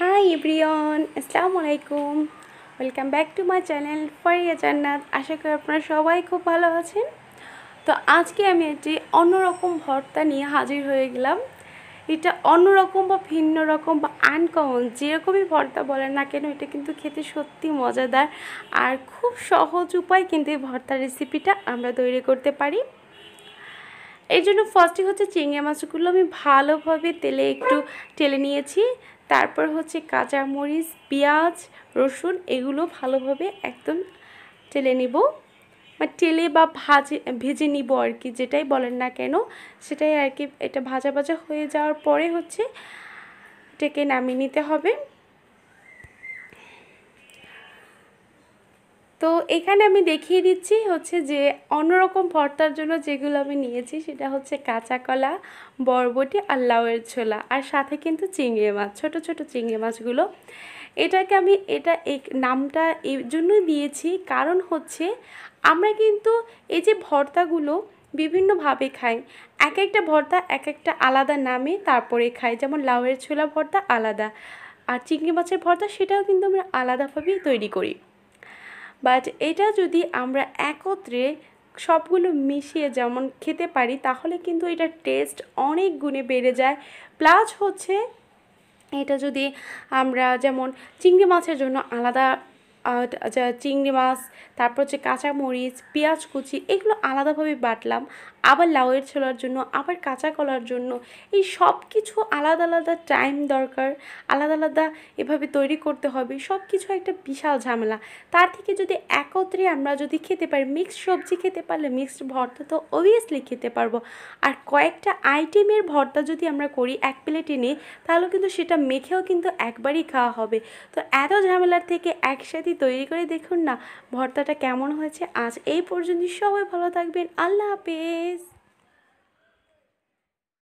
high everyone আসসালামু আলাইকুম welcome back to my channel Faria Jannat আশা করি আপনারা সবাই খুব ভালো আছেন তো আজকে আমি একটি অন্যরকম ভর্তা নিয়ে হাজির হয়ে গেলাম এটা অন্যরকম বা ভিন্ন রকম বা আনকমন যেরকমই ভর্তা বলেন না কেন এটা কিন্তু খেতে সত্যি মজাদার আর খুব সহজ উপায় কিন্তু এই ভর্তা রেসিপিটা আমরা তৈরি করতে পারি এই জন্য ফার্স্টে হচ্ছে চিংড়ি মাছগুলো আমি ভালোভাবে তেলে একটু টেলে নিয়েছি তারপর হচ্ছে কাঁচামরিচ পেঁয়াজ রসুন এগুলো ভালোভাবে একদম টেলে নিব বা টেলে বা ভাজে ভেজে নিব আর কি যেটাই বলেন না কেন সেটাই আর কি এটা ভাজা ভাজা হয়ে যাওয়ার পরে হচ্ছে এটাকে নামিয়ে নিতে হবে তো এখানে আমি দেখিয়ে দিচ্ছি হচ্ছে যে অন্যরকম ভর্তার জন্য যেগুলো আমি নিয়েছি সেটা হচ্ছে কাঁচা কলা বরবটি আর লাউয়ের ছোলা আর সাথে কিন্তু চিংড়ি মাছ ছোট ছোট চিংড়ি মাছগুলো এটাকে আমি এটা নামটা এই জন্যই দিয়েছি কারণ হচ্ছে আমরা কিন্তু এই যে ভর্তাগুলো বিভিন্নভাবে খাই এক একটা ভর্তা এক একটা আলাদা নামে তারপরে খাই যেমন লাউয়ের ছোলা ভর্তা আলাদা আর চিংড়ি মাছের ভর্তা সেটাও কিন্তু আমরা আলাদাভাবেই তৈরি করি বাট এটা যদি আমরা একত্রে সবগুলো মিশিয়ে যেমন খেতে পারি তাহলে কিন্তু এটা টেস্ট অনেক গুণে বেড়ে যায় প্লাস হচ্ছে এটা যদি আমরা যেমন চিংড়ি মাছের জন্য আলাদা চিংড়ি মাছ তারপর হচ্ছে কাঁচামরিচ পেঁয়াজ কুচি এগুলো আলাদাভাবে বাটলাম আবার লাউয়ের ছোলার জন্য আবার কাঁচা কলার জন্য এই সব কিছু আলাদা আলাদা টাইম দরকার আলাদা আলাদা এভাবে তৈরি করতে হবে সব কিছু একটা বিশাল ঝামেলা তার থেকে যদি একত্রে আমরা যদি খেতে পারি মিক্সড সবজি খেতে পারলে মিক্সড ভর্তা তো অবভিয়াসলি খেতে পারবো আর কয়েকটা আইটেমের ভর্তা যদি আমরা করি এক প্লেটে নিই তাহলে কিন্তু সেটা মেখেও কিন্তু একবারই খাওয়া হবে তো এত ঝামেলার থেকে একসাথে যদি তৈরি করে দেখুন না ভর্তাটা কেমন হয়েছে আজ এই পর্যন্ত সবাই ভালো থাকবেন আল্লাহ হাফেজ